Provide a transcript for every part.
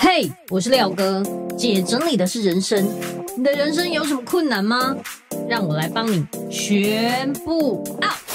嘿，我是廖哥，姐整理的是人生。你的人生有什么困难吗？让我来帮你全部。out。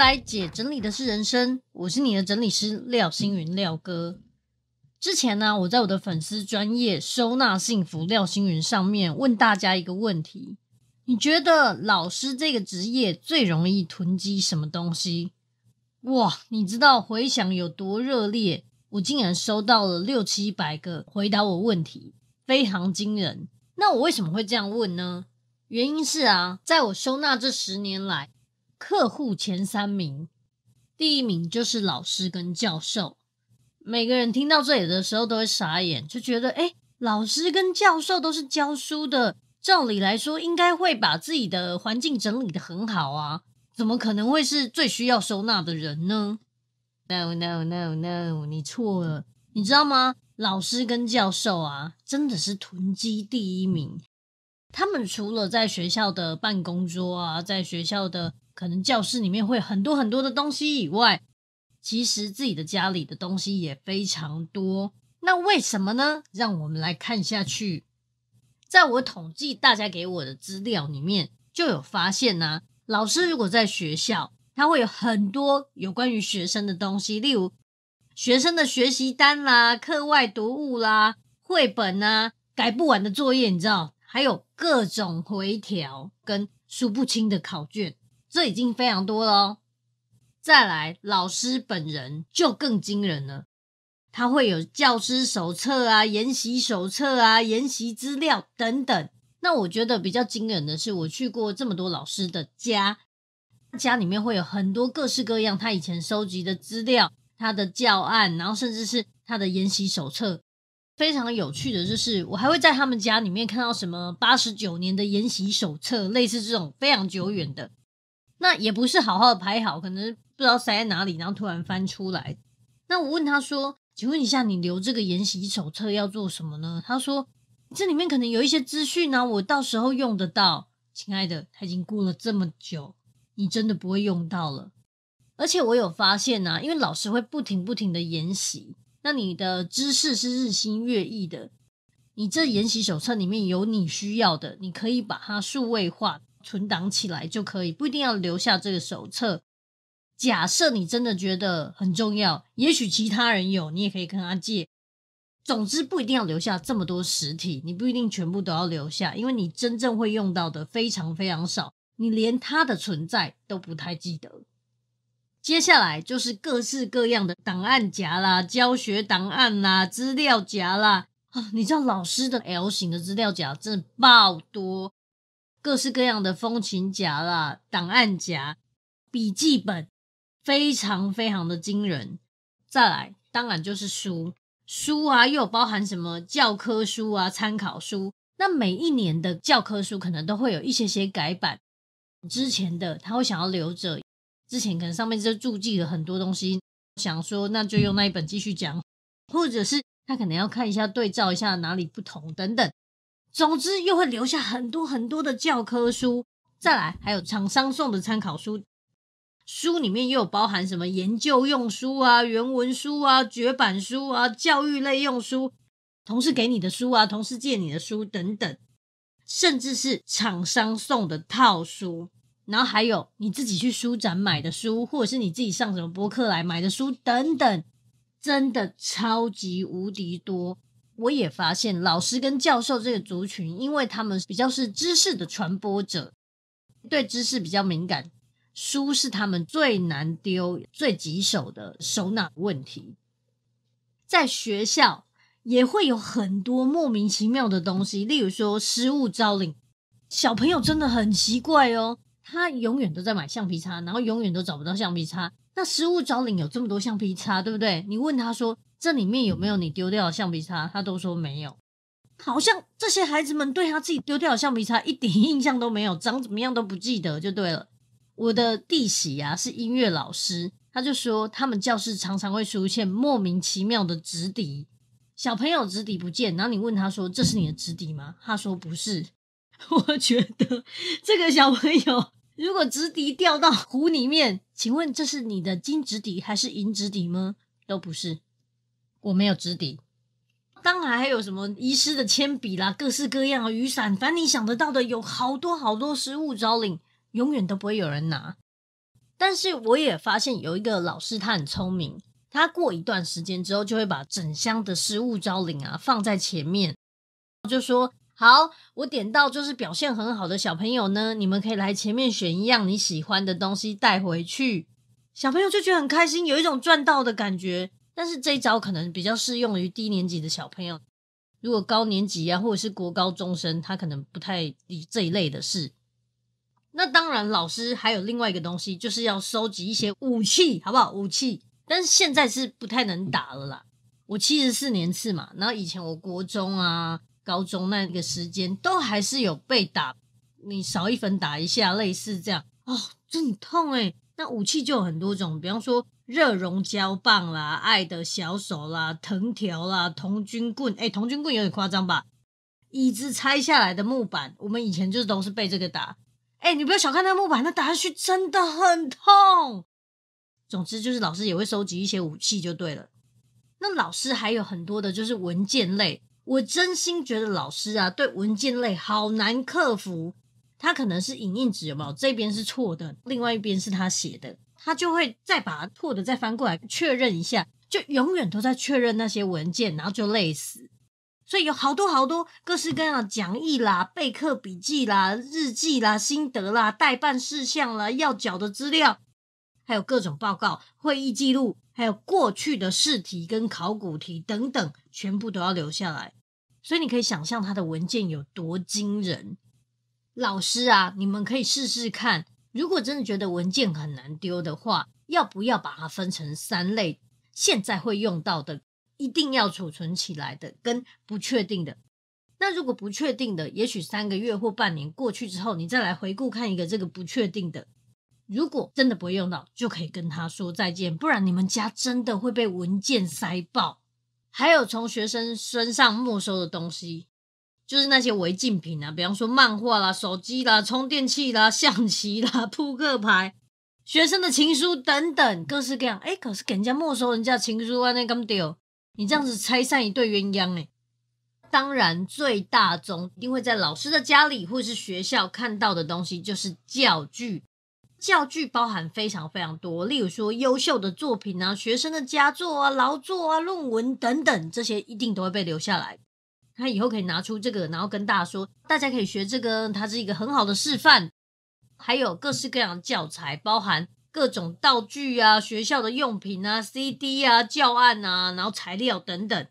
来姐整理的是人生，我是你的整理师廖星云廖哥。之前呢，我在我的粉丝专业收纳幸福廖星云上面问大家一个问题：你觉得老师这个职业最容易囤积什么东西？哇，你知道回响有多热烈？我竟然收到了六七百个回答我问题，非常惊人。那我为什么会这样问呢？原因是啊，在我收纳这十年来。客户前三名，第一名就是老师跟教授。每个人听到这里的时候都会傻眼，就觉得哎，老师跟教授都是教书的，照理来说应该会把自己的环境整理的很好啊，怎么可能会是最需要收纳的人呢？No no no no，你错了，你知道吗？老师跟教授啊，真的是囤积第一名。他们除了在学校的办公桌啊，在学校的。可能教室里面会很多很多的东西，以外，其实自己的家里的东西也非常多。那为什么呢？让我们来看下去。在我统计大家给我的资料里面，就有发现呢。老师如果在学校，他会有很多有关于学生的东西，例如学生的学习单啦、课外读物啦、绘本呐、改不完的作业，你知道，还有各种回条跟数不清的考卷。这已经非常多喽，再来，老师本人就更惊人了。他会有教师手册啊、研习手册啊、研习资料等等。那我觉得比较惊人的是，我去过这么多老师的家，家里面会有很多各式各样他以前收集的资料、他的教案，然后甚至是他的研习手册。非常有趣的就是，我还会在他们家里面看到什么八十九年的研习手册，类似这种非常久远的。那也不是好好的排好，可能不知道塞在哪里，然后突然翻出来。那我问他说：“请问一下，你留这个研习手册要做什么呢？”他说：“这里面可能有一些资讯啊，我到时候用得到。”亲爱的，他已经过了这么久，你真的不会用到了。而且我有发现呢，因为老师会不停不停的研习，那你的知识是日新月异的。你这研习手册里面有你需要的，你可以把它数位化。存档起来就可以，不一定要留下这个手册。假设你真的觉得很重要，也许其他人有，你也可以跟他借。总之不一定要留下这么多实体，你不一定全部都要留下，因为你真正会用到的非常非常少，你连它的存在都不太记得。接下来就是各式各样的档案夹啦、教学档案啦、资料夹啦。啊，你知道老师的 L 型的资料夹真的爆多。各式各样的风琴夹啦、档案夹、笔记本，非常非常的惊人。再来，当然就是书，书啊，又有包含什么教科书啊、参考书。那每一年的教科书可能都会有一些些改版，之前的他会想要留着，之前可能上面就注记了很多东西，想说那就用那一本继续讲，或者是他可能要看一下对照一下哪里不同等等。总之，又会留下很多很多的教科书，再来还有厂商送的参考书，书里面又有包含什么研究用书啊、原文书啊、绝版书啊、教育类用书，同事给你的书啊、同事借你的书等等，甚至是厂商送的套书，然后还有你自己去书展买的书，或者是你自己上什么播客来买的书等等，真的超级无敌多。我也发现，老师跟教授这个族群，因为他们比较是知识的传播者，对知识比较敏感，书是他们最难丢、最棘手的收脑问题。在学校也会有很多莫名其妙的东西，例如说失物招领。小朋友真的很奇怪哦，他永远都在买橡皮擦，然后永远都找不到橡皮擦。那失物招领有这么多橡皮擦，对不对？你问他说。这里面有没有你丢掉的橡皮擦？他都说没有，好像这些孩子们对他自己丢掉的橡皮擦一点 印象都没有，长怎么样都不记得，就对了。我的弟媳啊是音乐老师，他就说他们教室常常会出现莫名其妙的直笛，小朋友直笛不见，然后你问他说：“这是你的直笛吗？”他说：“不是。”我觉得这个小朋友如果直笛掉到湖里面，请问这是你的金直笛还是银直笛吗？都不是。我没有纸笔，当然还有什么遗失的铅笔啦，各式各样雨伞，反正你想得到的有好多好多食物招领，永远都不会有人拿。但是我也发现有一个老师，他很聪明，他过一段时间之后，就会把整箱的食物招领啊放在前面，就说：“好，我点到就是表现很好的小朋友呢，你们可以来前面选一样你喜欢的东西带回去。”小朋友就觉得很开心，有一种赚到的感觉。但是这一招可能比较适用于低年级的小朋友，如果高年级啊，或者是国高中生，他可能不太理这一类的事。那当然，老师还有另外一个东西，就是要收集一些武器，好不好？武器，但是现在是不太能打了啦。我七十四年次嘛，然后以前我国中啊、高中那个时间，都还是有被打，你少一分打一下，类似这样。哦，真痛哎！那武器就有很多种，比方说热熔胶棒啦、爱的小手啦、藤条啦、铜军棍。哎，铜军棍有点夸张吧？椅子拆下来的木板，我们以前就是都是被这个打。哎，你不要小看那个木板，那打下去真的很痛。总之就是老师也会收集一些武器就对了。那老师还有很多的就是文件类，我真心觉得老师啊，对文件类好难克服。他可能是影印纸有没有？这边是错的，另外一边是他写的，他就会再把错的再翻过来确认一下，就永远都在确认那些文件，然后就累死。所以有好多好多各式各样的讲义啦、备课笔记啦、日记啦、心得啦、代办事项啦、要缴的资料，还有各种报告、会议记录，还有过去的试题跟考古题等等，全部都要留下来。所以你可以想象他的文件有多惊人。老师啊，你们可以试试看。如果真的觉得文件很难丢的话，要不要把它分成三类：现在会用到的、一定要储存起来的，跟不确定的。那如果不确定的，也许三个月或半年过去之后，你再来回顾看一个这个不确定的。如果真的不会用到，就可以跟他说再见。不然你们家真的会被文件塞爆。还有从学生身上没收的东西。就是那些违禁品啊，比方说漫画啦、手机啦、充电器啦、象棋啦、扑克牌、学生的情书等等，各式各样。哎，可是给人家没收人家情书啊，那怎丢？你这样子拆散一对鸳鸯，哎，当然最大宗一定会在老师的家里或是学校看到的东西就是教具，教具包含非常非常多，例如说优秀的作品啊、学生的佳作啊、劳作啊、论文等等，这些一定都会被留下来。他以后可以拿出这个，然后跟大家说，大家可以学这个，它是一个很好的示范。还有各式各样的教材，包含各种道具啊、学校的用品啊、CD 啊、教案啊，然后材料等等。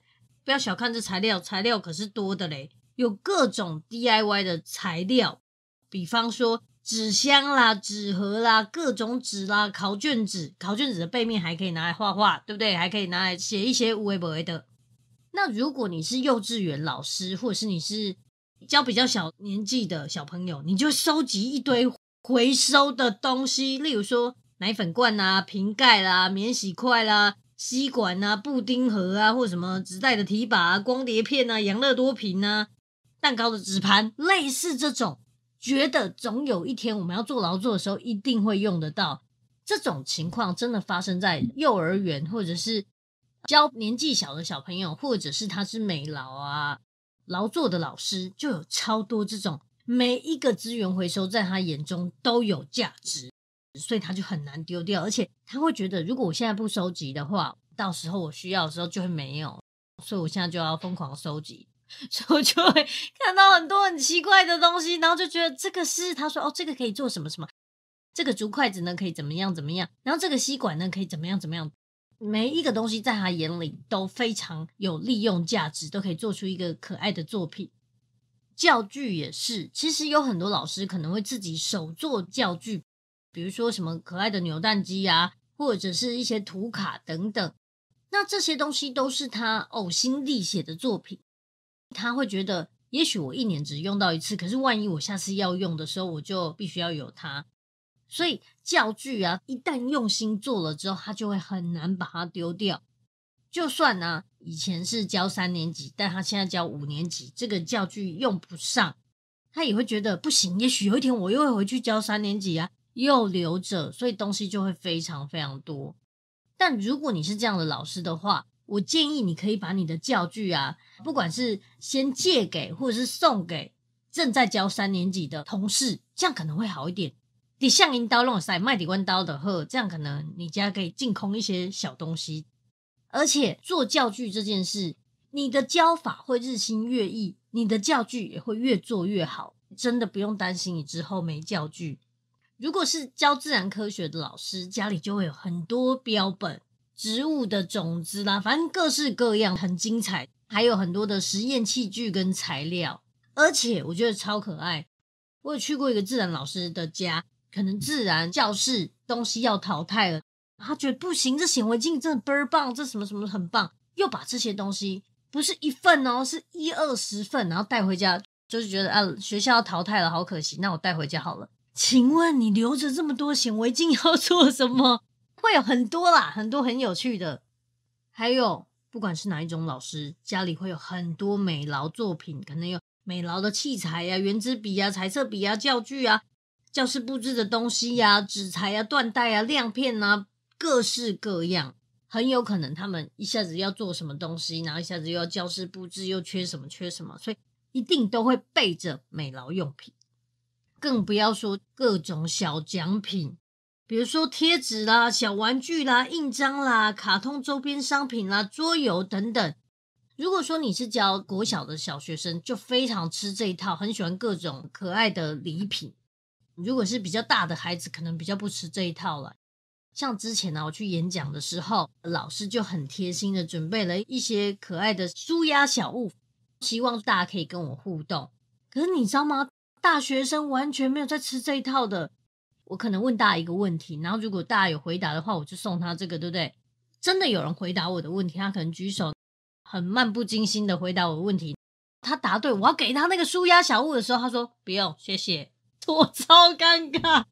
不要小看这材料，材料可是多的嘞，有各种 DIY 的材料，比方说纸箱啦、纸盒啦、各种纸啦、考卷纸，考卷纸的背面还可以拿来画画，对不对？还可以拿来写一些无为不为的。那如果你是幼稚园老师，或者是你是教比较小年纪的小朋友，你就收集一堆回收的东西，例如说奶粉罐啦、瓶盖啦、免洗筷啦、吸管呐、布丁盒啊，或什么纸袋的提把啊、光碟片呐、养乐多瓶呐、蛋糕的纸盘，类似这种，觉得总有一天我们要做劳作的时候一定会用得到。这种情况真的发生在幼儿园，或者是。教年纪小的小朋友，或者是他是美劳啊劳作的老师，就有超多这种，每一个资源回收在他眼中都有价值，所以他就很难丢掉，而且他会觉得，如果我现在不收集的话，到时候我需要的时候就会没有，所以我现在就要疯狂收集，所以我就会看到很多很奇怪的东西，然后就觉得这个是他说哦，这个可以做什么什么，这个竹筷子呢可以怎么样怎么样，然后这个吸管呢可以怎么样怎么样。每一个东西在他眼里都非常有利用价值，都可以做出一个可爱的作品。教具也是，其实有很多老师可能会自己手做教具，比如说什么可爱的扭蛋机啊，或者是一些图卡等等。那这些东西都是他呕心沥血的作品。他会觉得，也许我一年只用到一次，可是万一我下次要用的时候，我就必须要有它。所以教具啊，一旦用心做了之后，他就会很难把它丢掉。就算呢，以前是教三年级，但他现在教五年级，这个教具用不上，他也会觉得不行。也许有一天我又会回去教三年级啊，又留着，所以东西就会非常非常多。但如果你是这样的老师的话，我建议你可以把你的教具啊，不管是先借给或者是送给正在教三年级的同事，这样可能会好一点。你像形刀弄个塞卖你弯刀的呵，这样可能你家可以净空一些小东西。而且做教具这件事，你的教法会日新月异，你的教具也会越做越好。真的不用担心你之后没教具。如果是教自然科学的老师，家里就会有很多标本、植物的种子啦，反正各式各样，很精彩，还有很多的实验器具跟材料。而且我觉得超可爱。我有去过一个自然老师的家。可能自然教室东西要淘汰了，他觉得不行，这显微镜真的倍儿棒，这什么什么很棒，又把这些东西不是一份哦，是一二十份，然后带回家，就是觉得啊，学校要淘汰了，好可惜，那我带回家好了。请问你留着这么多显微镜要做什么？会有很多啦，很多很有趣的。还有，不管是哪一种老师，家里会有很多美劳作品，可能有美劳的器材啊、圆珠笔啊、彩色笔啊、教具啊。教室布置的东西呀，纸材呀、缎带啊、亮片啊，各式各样。很有可能他们一下子要做什么东西，然后一下子又要教室布置，又缺什么缺什么，所以一定都会备着美劳用品。更不要说各种小奖品，比如说贴纸啦、小玩具啦、印章啦、卡通周边商品啦、桌游等等。如果说你是教国小的小学生，就非常吃这一套，很喜欢各种可爱的礼品。如果是比较大的孩子，可能比较不吃这一套了。像之前呢，我去演讲的时候，老师就很贴心的准备了一些可爱的舒压小物，希望大家可以跟我互动。可是你知道吗？大学生完全没有在吃这一套的。我可能问大家一个问题，然后如果大家有回答的话，我就送他这个，对不对？真的有人回答我的问题，他可能举手，很漫不经心的回答我的问题。他答对，我要给他那个舒压小物的时候，他说不用，谢谢。我 超尴尬。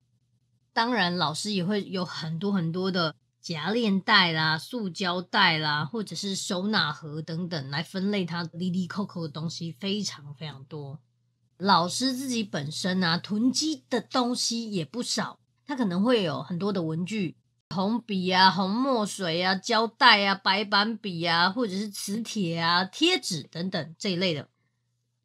当然，老师也会有很多很多的夹链袋啦、塑胶袋啦，或者是收纳盒等等来分类它。里里扣扣的东西非常非常多。老师自己本身啊，囤积的东西也不少。他可能会有很多的文具，红笔啊、红墨水啊、胶带啊、白板笔啊，或者是磁铁啊、贴纸等等这一类的。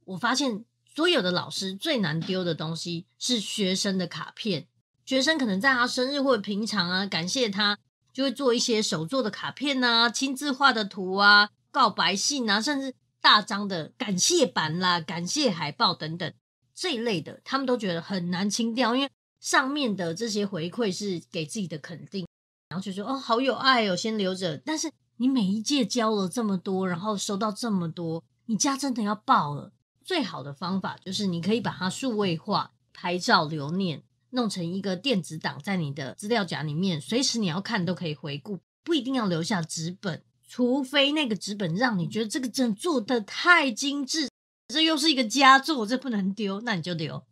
我发现。所有的老师最难丢的东西是学生的卡片，学生可能在他生日或者平常啊，感谢他就会做一些手做的卡片啊，亲自画的图啊，告白信啊，甚至大张的感谢版啦、感谢海报等等这一类的，他们都觉得很难清掉，因为上面的这些回馈是给自己的肯定，然后就说哦，好有爱哦，先留着。但是你每一届交了这么多，然后收到这么多，你家真的要爆了。最好的方法就是你可以把它数位化，拍照留念，弄成一个电子档在你的资料夹里面，随时你要看都可以回顾，不一定要留下纸本，除非那个纸本让你觉得这个真做的太精致，这又是一个佳作，这不能丢，那你就留。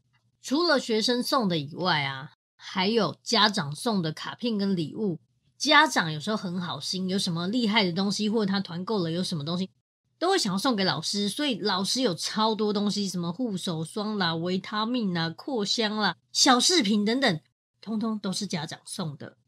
除了学生送的以外啊，还有家长送的卡片跟礼物，家长有时候很好心，有什么厉害的东西，或者他团购了有什么东西。都会想要送给老师，所以老师有超多东西，什么护手霜啦、维他命啦、扩香啦、小饰品等等，通通都是家长送的。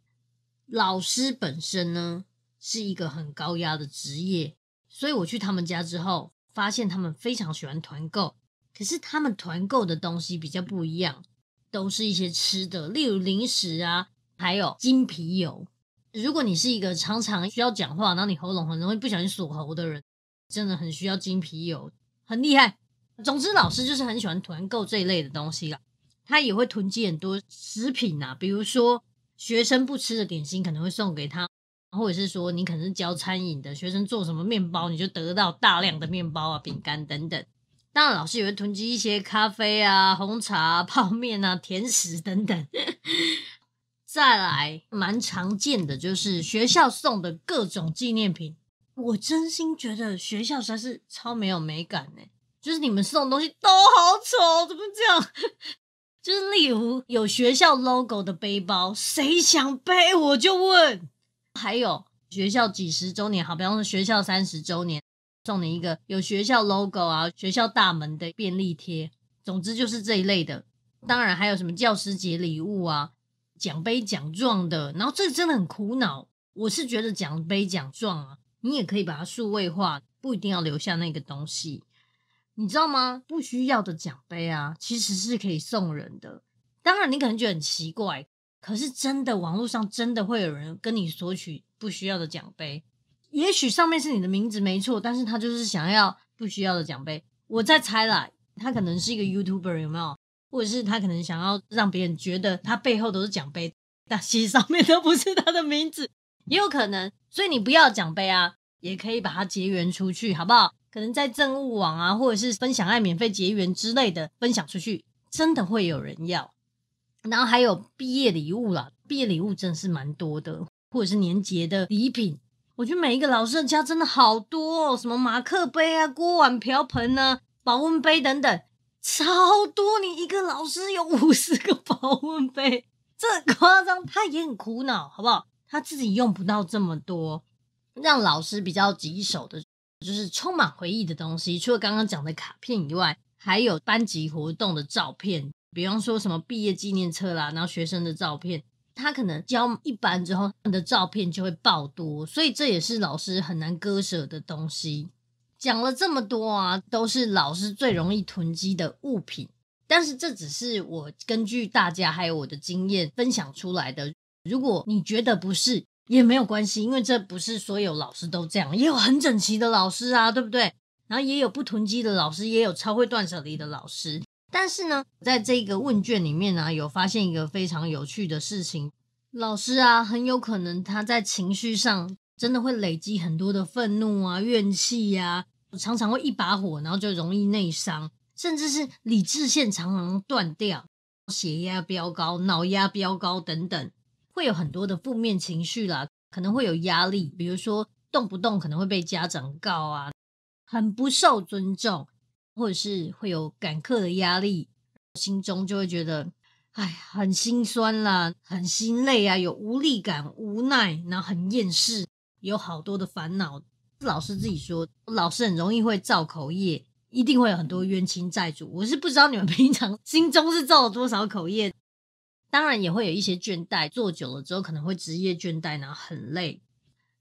老师本身呢是一个很高压的职业，所以我去他们家之后，发现他们非常喜欢团购。可是他们团购的东西比较不一样，都是一些吃的，例如零食啊，还有金皮油。如果你是一个常常需要讲话，然后你喉咙很容易不小心锁喉的人。真的很需要精皮油，很厉害。总之，老师就是很喜欢团购这一类的东西啦。他也会囤积很多食品啊，比如说学生不吃的点心可能会送给他，或者是说你可能是教餐饮的学生，做什么面包你就得到大量的面包、啊、饼干等等。当然，老师也会囤积一些咖啡啊、红茶、泡面啊、甜食等等。再来，蛮常见的就是学校送的各种纪念品。我真心觉得学校实在是超没有美感呢，就是你们送的东西都好丑，怎么这样？就是例如有学校 logo 的背包，谁想背我就问。还有学校几十周年，好比方说学校三十周年，送你一个有学校 logo 啊、学校大门的便利贴。总之就是这一类的。当然还有什么教师节礼物啊、奖杯奖状的。然后这个真的很苦恼，我是觉得奖杯奖状啊。你也可以把它数位化，不一定要留下那个东西，你知道吗？不需要的奖杯啊，其实是可以送人的。当然，你可能觉得很奇怪，可是真的，网络上真的会有人跟你索取不需要的奖杯。也许上面是你的名字没错，但是他就是想要不需要的奖杯。我在猜啦，他可能是一个 YouTuber 有没有？或者是他可能想要让别人觉得他背后都是奖杯，但其实上面都不是他的名字。也有可能，所以你不要奖杯啊，也可以把它结缘出去，好不好？可能在政务网啊，或者是分享爱免费结缘之类的分享出去，真的会有人要。然后还有毕业礼物啦，毕业礼物真是蛮多的，或者是年节的礼品。我觉得每一个老师的家真的好多，哦，什么马克杯啊、锅碗瓢盆啊、保温杯等等，超多。你一个老师有五十个保温杯，这夸张，他也很苦恼，好不好？他自己用不到这么多，让老师比较棘手的，就是充满回忆的东西。除了刚刚讲的卡片以外，还有班级活动的照片，比方说什么毕业纪念册啦，然后学生的照片。他可能教一班之后，他的照片就会爆多，所以这也是老师很难割舍的东西。讲了这么多啊，都是老师最容易囤积的物品。但是这只是我根据大家还有我的经验分享出来的。如果你觉得不是也没有关系，因为这不是所有老师都这样，也有很整齐的老师啊，对不对？然后也有不囤积的老师，也有超会断舍离的老师。但是呢，在这个问卷里面呢，有发现一个非常有趣的事情：老师啊，很有可能他在情绪上真的会累积很多的愤怒啊、怨气呀，常常会一把火，然后就容易内伤，甚至是理智线常常断掉，血压飙高、脑压飙高等等。会有很多的负面情绪啦，可能会有压力，比如说动不动可能会被家长告啊，很不受尊重，或者是会有赶课的压力，心中就会觉得哎，很心酸啦，很心累啊，有无力感、无奈，然后很厌世，有好多的烦恼。老师自己说，老师很容易会造口业，一定会有很多冤亲债主。我是不知道你们平常心中是造了多少口业。当然也会有一些倦怠，坐久了之后可能会职业倦怠，然后很累。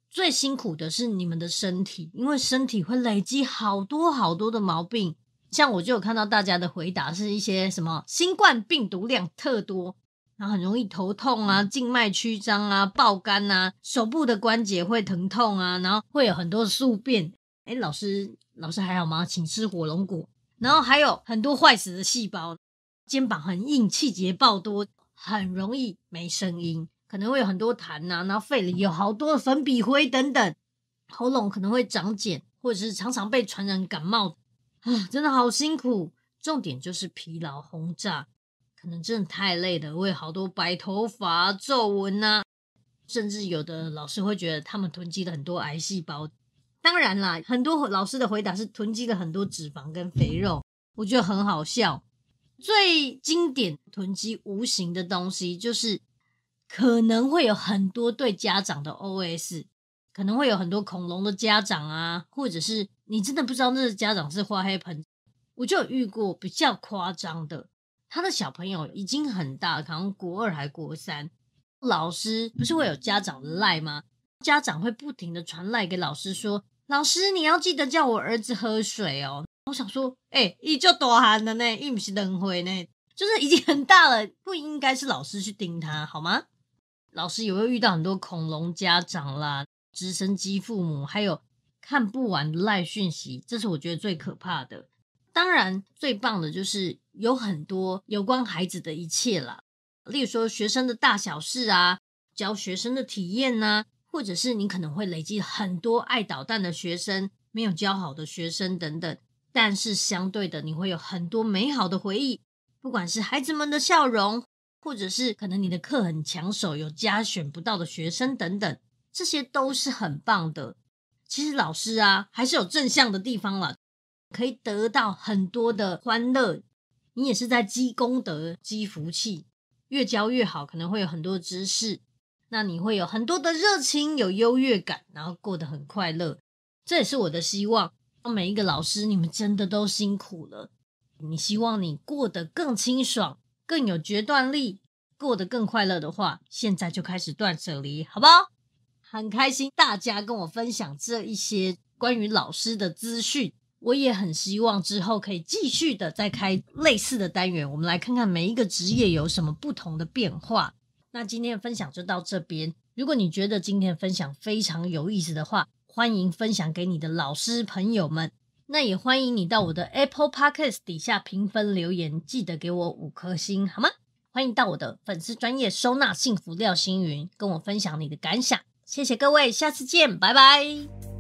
最辛苦的是你们的身体，因为身体会累积好多好多的毛病。像我就有看到大家的回答，是一些什么新冠病毒量特多，然后很容易头痛啊、静脉曲张啊、爆肝啊、手部的关节会疼痛啊，然后会有很多宿便。哎，老师，老师还好吗？请吃火龙果。然后还有很多坏死的细胞，肩膀很硬，气节爆多。很容易没声音，可能会有很多痰呐，然后肺里有好多的粉笔灰等等，喉咙可能会长茧，或者是常常被传染感冒，啊，真的好辛苦。重点就是疲劳轰炸，可能真的太累了，为好多白头发、皱纹呐，甚至有的老师会觉得他们囤积了很多癌细胞。当然啦，很多老师的回答是囤积了很多脂肪跟肥肉，我觉得很好笑。最经典囤积无形的东西，就是可能会有很多对家长的 OS，可能会有很多恐龙的家长啊，或者是你真的不知道那个家长是花黑盆，我就有遇过比较夸张的，他的小朋友已经很大，可能国二还国三，老师不是会有家长赖吗？家长会不停的传赖给老师说，老师你要记得叫我儿子喝水哦。我想说，哎，依就多汗的呢，玉不是灯灰呢，就是已经很大了，不应该是老师去盯他好吗？老师也会遇到很多恐龙家长啦，直升机父母，还有看不完的赖讯息，这是我觉得最可怕的。当然，最棒的就是有很多有关孩子的一切啦，例如说学生的大小事啊，教学生的体验啊，或者是你可能会累积很多爱捣蛋的学生、没有教好的学生等等。但是相对的，你会有很多美好的回忆，不管是孩子们的笑容，或者是可能你的课很抢手，有加选不到的学生等等，这些都是很棒的。其实老师啊，还是有正向的地方了，可以得到很多的欢乐。你也是在积功德、积福气，越教越好，可能会有很多知识。那你会有很多的热情，有优越感，然后过得很快乐。这也是我的希望。每一个老师，你们真的都辛苦了。你希望你过得更清爽、更有决断力，过得更快乐的话，现在就开始断舍离，好不好？很开心大家跟我分享这一些关于老师的资讯，我也很希望之后可以继续的再开类似的单元，我们来看看每一个职业有什么不同的变化。那今天的分享就到这边。如果你觉得今天的分享非常有意思的话，欢迎分享给你的老师朋友们，那也欢迎你到我的 Apple Podcasts 底下评分留言，记得给我五颗星，好吗？欢迎到我的粉丝专业收纳幸福廖星云，跟我分享你的感想，谢谢各位，下次见，拜拜。